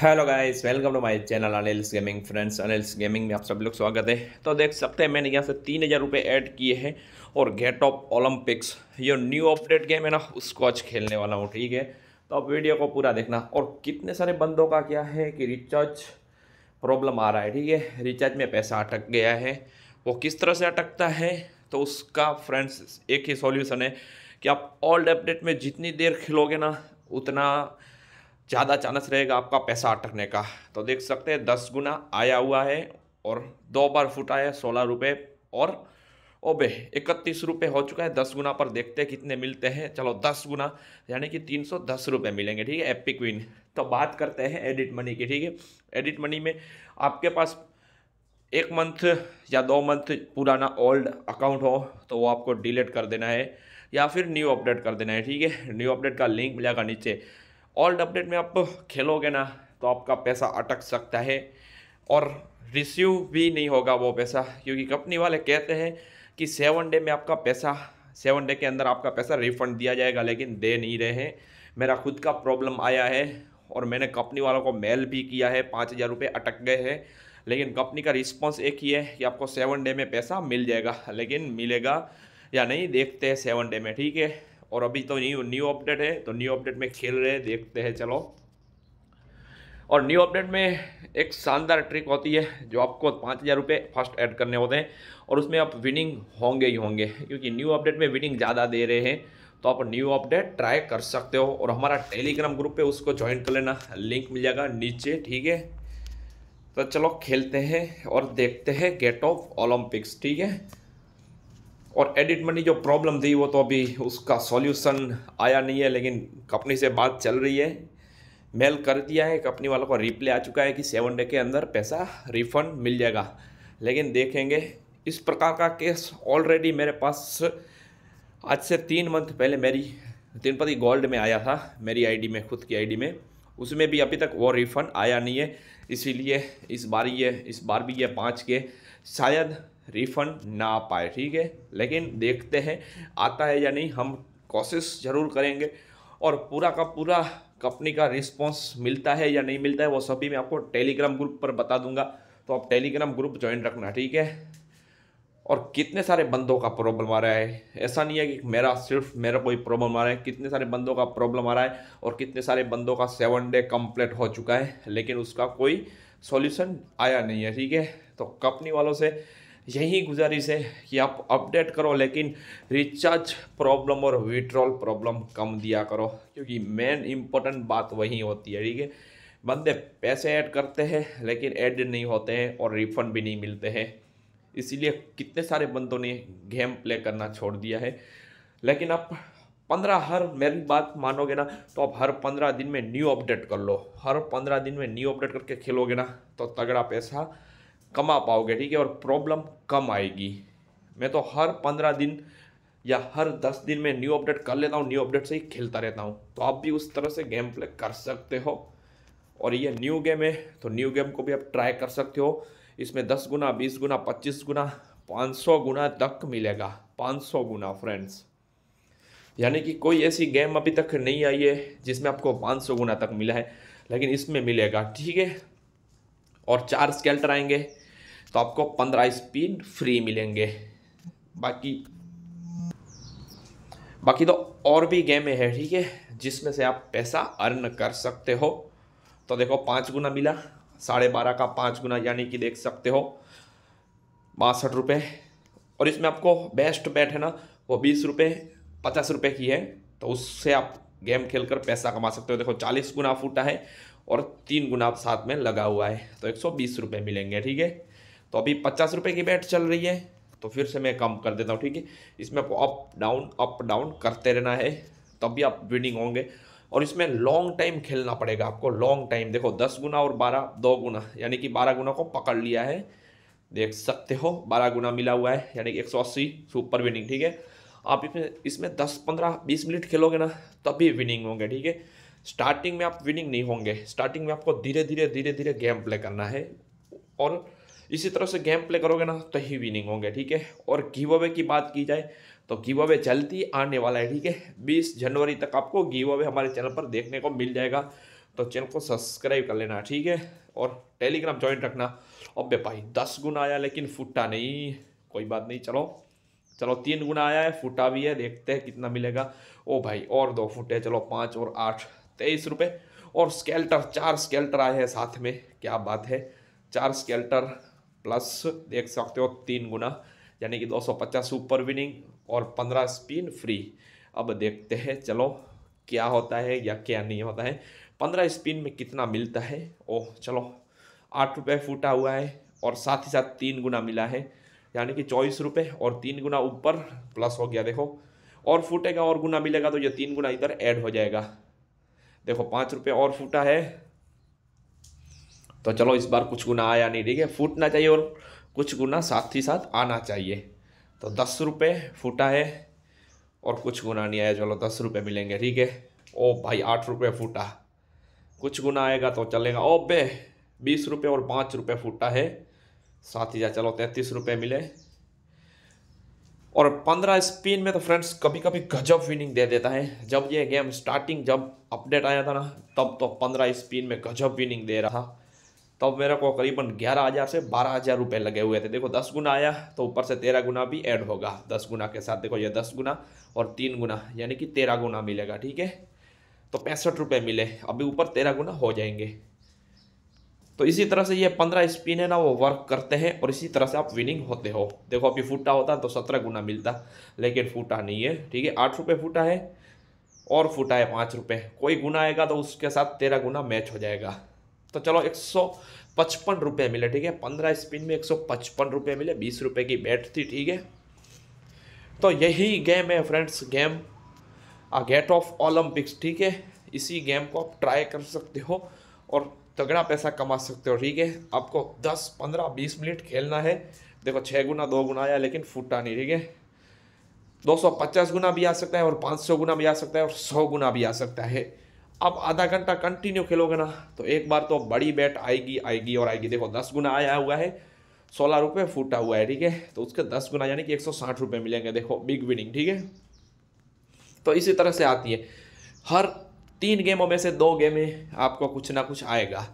hello guys welcome to my channel Anil's gaming friends Anil's gaming में आप सब लोग स्वागत है तो देख सकते हैं मैंने यहाँ से तीन हज़ार रुपये ऐड किए हैं और गेट ऑफ ओलंपिक्स ये न्यू अपडेट गेम है ना उसको आज खेलने वाला हूँ ठीक है तो आप वीडियो को पूरा देखना और कितने सारे बंदों का क्या है कि रिचार्ज प्रॉब्लम आ रहा है ठीक है रिचार्ज में पैसा अटक गया है वो किस तरह से अटकता है तो उसका फ्रेंड्स एक ही सॉल्यूशन है कि आप ओल्ड अपडेट में जितनी देर खेलोगे ना उतना ज़्यादा चांस रहेगा आपका पैसा अटकने का तो देख सकते हैं दस गुना आया हुआ है और दो बार फुटा है सोलह रुपये और ओबे इकतीस रुपये हो चुका है दस गुना पर देखते हैं कितने मिलते हैं चलो दस गुना यानी कि तीन सौ दस रुपये मिलेंगे ठीक है एपिक विन तो बात करते हैं एडिट मनी की ठीक है एडिट मनी में आपके पास एक मंथ या दो मंथ पुराना ओल्ड अकाउंट हो तो वो आपको डिलीट कर देना है या फिर न्यू अपडेट कर देना है ठीक है न्यू अपडेट का लिंक मिलेगा नीचे ऑल्ड अपडेट में आप खेलोगे ना तो आपका पैसा अटक सकता है और रिसीव भी नहीं होगा वो पैसा क्योंकि कंपनी वाले कहते हैं कि सेवन डे में आपका पैसा सेवन डे के अंदर आपका पैसा रिफंड दिया जाएगा लेकिन दे नहीं रहे हैं मेरा खुद का प्रॉब्लम आया है और मैंने कंपनी वालों को मेल भी किया है पाँच हज़ार रुपये अटक गए हैं लेकिन कंपनी का रिस्पॉन्स एक ही है कि आपको सेवन डे में पैसा मिल जाएगा लेकिन मिलेगा या नहीं देखते हैं सेवन डे में ठीक है और अभी तो न्यू न्यू अपडेट है तो न्यू अपडेट में खेल रहे देखते हैं चलो और न्यू अपडेट में एक शानदार ट्रिक होती है जो आपको पाँच हज़ार रुपये फर्स्ट ऐड करने होते हैं और उसमें आप विनिंग होंगे ही होंगे क्योंकि न्यू अपडेट में विनिंग ज़्यादा दे रहे हैं तो आप न्यू अपडेट ट्राई कर सकते हो और हमारा टेलीग्राम ग्रुप है उसको ज्वाइन कर लेना लिंक मिल जाएगा नीचे ठीक है तो चलो खेलते हैं और देखते हैं गेट ऑफ ओलंपिक्स ठीक है और एडिट मनी जो प्रॉब्लम थी वो तो अभी उसका सॉल्यूशन आया नहीं है लेकिन कंपनी से बात चल रही है मेल कर दिया है कंपनी वालों का रिप्ले आ चुका है कि सेवन डे के अंदर पैसा रिफंड मिल जाएगा लेकिन देखेंगे इस प्रकार का केस ऑलरेडी मेरे पास आज से तीन मंथ पहले मेरी तिरुपति गोल्ड में आया था मेरी आईडी में खुद की आईडी में उसमें भी अभी तक वो रिफ़ंड आया नहीं है इसीलिए इस बार ये इस बार भी ये पाँच के शायद रिफ़ंड ना पाए ठीक है लेकिन देखते हैं आता है या नहीं हम कोशिश ज़रूर करेंगे और पूरा का पूरा कंपनी का रिस्पॉन्स मिलता है या नहीं मिलता है वो सभी मैं आपको टेलीग्राम ग्रुप पर बता दूंगा तो आप टेलीग्राम ग्रुप ज्वाइन रखना ठीक है और कितने सारे बंदों का प्रॉब्लम आ रहा है ऐसा नहीं है कि मेरा सिर्फ मेरा कोई प्रॉब्लम आ रहा है कितने सारे बंदों का प्रॉब्लम आ रहा है और कितने सारे बंदों का सेवन डे कंप्लीट हो चुका है लेकिन उसका कोई सॉल्यूशन आया नहीं है ठीक है तो कंपनी वालों से यही गुजारिश है कि आप अपडेट करो लेकिन रिचार्ज प्रॉब्लम और विड्रॉल प्रॉब्लम कम दिया करो क्योंकि मेन इम्पोर्टेंट बात वही होती है ठीक है बंदे पैसे ऐड करते हैं लेकिन ऐड नहीं होते हैं और रिफंड भी नहीं मिलते हैं इसीलिए कितने सारे बंदों ने गेम प्ले करना छोड़ दिया है लेकिन आप पंद्रह हर मेरी बात मानोगे ना तो आप हर पंद्रह दिन में न्यू अपडेट कर लो हर पंद्रह दिन में न्यू अपडेट करके खेलोगे ना तो तगड़ा पैसा कमा पाओगे ठीक है और प्रॉब्लम कम आएगी मैं तो हर पंद्रह दिन या हर दस दिन में न्यू अपडेट कर लेता हूँ न्यू अपडेट से ही खेलता रहता हूँ तो आप भी उस तरह से गेम प्ले कर सकते हो और ये न्यू गेम है तो न्यू गेम को भी आप ट्राई कर सकते हो इसमें दस गुना बीस गुना पच्चीस गुना पाँच सौ गुना तक मिलेगा पाँच सौ गुना फ्रेंड्स यानी कि कोई ऐसी गेम अभी तक नहीं आई है जिसमें आपको पाँच सौ गुना तक मिला है लेकिन इसमें मिलेगा ठीक है और चार स्केल्टर आएंगे तो आपको पंद्रह स्पिन फ्री मिलेंगे बाकी बाकी तो और भी गेमें हैं ठीक है जिसमें से आप पैसा अर्न कर सकते हो तो देखो पाँच गुना मिला साढ़े बारह का पाँच गुना यानी कि देख सकते हो बासठ रुपये और इसमें आपको बेस्ट बैट है ना वो बीस रुपये पचास रुपये की है तो उससे आप गेम खेलकर पैसा कमा सकते हो देखो चालीस गुना फूटा है और तीन गुना आप साथ में लगा हुआ है तो एक सौ बीस रुपये मिलेंगे ठीक है तो अभी पचास रुपये की बैट चल रही है तो फिर से मैं कम कर देता हूँ ठीक है इसमें आपको अप डाउन अप डाउन करते रहना है तब भी आप विनिंग होंगे और इसमें लॉन्ग टाइम खेलना पड़ेगा आपको लॉन्ग टाइम देखो दस गुना और बारह दो गुना यानी कि बारह गुना को पकड़ लिया है देख सकते हो बारह गुना मिला हुआ है यानी कि एक सौ अस्सी सुपर विनिंग ठीक है आप इसमें इसमें दस पंद्रह बीस मिनट खेलोगे ना तभी विनिंग होंगे ठीक है स्टार्टिंग में आप विनिंग नहीं होंगे स्टार्टिंग में आपको धीरे धीरे धीरे धीरे गेम प्ले करना है और इसी तरह से गेम प्ले करोगे ना तो ही विनिंग होंगे ठीक है और गिव अवे की बात की जाए तो गिव अवे जल्दी आने वाला है ठीक है बीस जनवरी तक आपको गिव अवे हमारे चैनल पर देखने को मिल जाएगा तो चैनल को सब्सक्राइब कर लेना ठीक है और टेलीग्राम ज्वाइन रखना बे भाई दस गुना आया लेकिन फुटा नहीं कोई बात नहीं चलो चलो तीन गुना आया है फुटा भी है देखते हैं कितना मिलेगा ओ भाई और दो फुटे चलो पाँच और आठ तेईस रुपये और स्केल्टर चार स्केल्टर आए हैं साथ में क्या बात है चार स्केल्टर प्लस देख सकते हो तीन गुना यानी कि 250 सुपर विनिंग और 15 स्पिन फ्री अब देखते हैं चलो क्या होता है या क्या नहीं होता है पंद्रह स्पिन में कितना मिलता है ओह चलो आठ रुपये फूटा हुआ है और साथ ही साथ तीन गुना मिला है यानी कि चौबीस रुपये और तीन गुना ऊपर प्लस हो गया देखो और फूटेगा और गुना मिलेगा तो ये तीन गुना इधर ऐड हो जाएगा देखो पाँच रुपये और फूटा है तो चलो इस बार कुछ गुना आया नहीं ठीक है फूटना चाहिए और कुछ गुना साथ ही साथ आना चाहिए तो दस रुपये फूटा है और कुछ गुना नहीं आया चलो दस रुपये मिलेंगे ठीक है ओ भाई आठ रुपये फूटा कुछ गुना आएगा तो चलेगा ओ बे बीस रुपये और पाँच रुपये फूटा है साथ ही जा चलो तैंतीस रुपये मिले और पंद्रह स्पिन में तो फ्रेंड्स कभी कभी गजब विनिंग दे देता है जब ये गेम स्टार्टिंग जब अपडेट आया था ना तब तो पंद्रह स्पिन में गजब विनिंग दे रहा था तब तो मेरे को करीबन ग्यारह हज़ार से बारह हज़ार रुपये लगे हुए थे देखो दस गुना आया तो ऊपर से तेरह गुना भी ऐड होगा दस गुना के साथ देखो ये दस गुना और तीन गुना यानी कि तेरह गुना मिलेगा ठीक है तो पैंसठ रुपये मिले अभी ऊपर तेरह गुना हो जाएंगे तो इसी तरह से ये पंद्रह स्पिन है ना वो वर्क करते हैं और इसी तरह से आप विनिंग होते हो देखो अभी फूटा होता तो सत्रह गुना मिलता लेकिन फूटा नहीं है ठीक है आठ रुपये फूटा है और फूटा है पाँच रुपये कोई गुना आएगा तो उसके साथ तेरह गुना मैच हो जाएगा तो चलो एक सौ पचपन रुपये मिले ठीक है पंद्रह स्पिन में एक सौ पचपन रुपये मिले बीस रुपये की बैट थी ठीक है तो यही गेम है फ्रेंड्स गेम आ गेट ऑफ ओलंपिक्स ठीक है इसी गेम को आप ट्राई कर सकते हो और तगड़ा पैसा कमा सकते हो ठीक है आपको दस पंद्रह बीस मिनट खेलना है देखो छः गुना दो गुना आया लेकिन फूटा नहीं ठीक है 250 गुना भी आ सकता है और 500 गुना भी आ सकता है और 100 गुना भी आ सकता है अब आधा घंटा कंटिन्यू खेलोगे ना तो एक बार तो बड़ी बैट आएगी आएगी और आएगी देखो दस गुना आया हुआ है सोलह रुपये फूटा हुआ है ठीक है तो उसके दस गुना यानी कि एक सौ साठ रुपये मिलेंगे देखो बिग विनिंग ठीक है तो इसी तरह से आती है हर तीन गेमों में से दो गेम आपको कुछ ना कुछ आएगा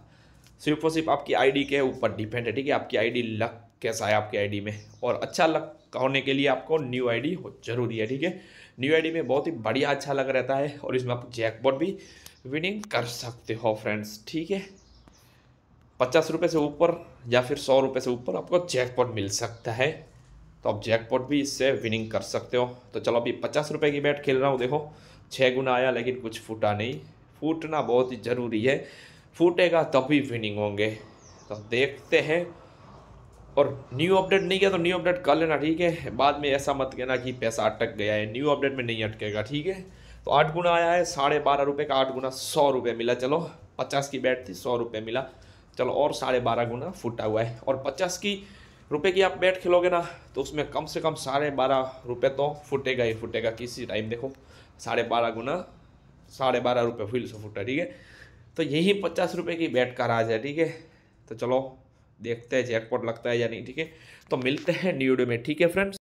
सिर्फ और सिर्फ आपकी आईडी के ऊपर डिपेंड है ठीक है आपकी आईडी लक कैसा है आपकी आईडी में और अच्छा लक होने के लिए आपको न्यू आईडी डी जरूरी है ठीक है न्यू आईडी में बहुत ही बढ़िया अच्छा लग रहता है और इसमें आप जैकबोर्ड भी विनिंग कर सकते हो फ्रेंड्स ठीक है पचास रुपये से ऊपर या फिर सौ रुपये से ऊपर आपको जैकपॉट मिल सकता है तो आप जैकपॉट भी इससे विनिंग कर सकते हो तो चलो अभी पचास रुपये की बैट खेल रहा हूँ देखो छः गुना आया लेकिन कुछ फूटा नहीं फूटना बहुत ही ज़रूरी है फूटेगा तभी विनिंग होंगे तो देखते हैं और न्यू अपडेट नहीं किया तो न्यू अपडेट कर लेना ठीक है बाद में ऐसा मत कहना कि पैसा अटक गया है न्यू अपडेट में नहीं अटकेगा ठीक है तो आठ गुना आया है साढ़े बारह रुपये का आठ गुना सौ रुपये मिला चलो पचास की बैट थी सौ रुपये मिला चलो और साढ़े बारह गुना फूटा हुआ है और पचास की रुपये की आप बैट खेलोगे ना तो उसमें कम से कम साढ़े बारह रुपये तो फूटेगा ही फूटेगा किसी टाइम देखो साढ़े बारह गुना साढ़े बारह रुपये फिर से फूटा ठीक है तो यही पचास रुपये की बैट का राज है ठीक है तो चलो देखते हैं जैकपॉट लगता है या नहीं ठीक है तो मिलते हैं न्यू वीडियो में ठीक है फ्रेंड्स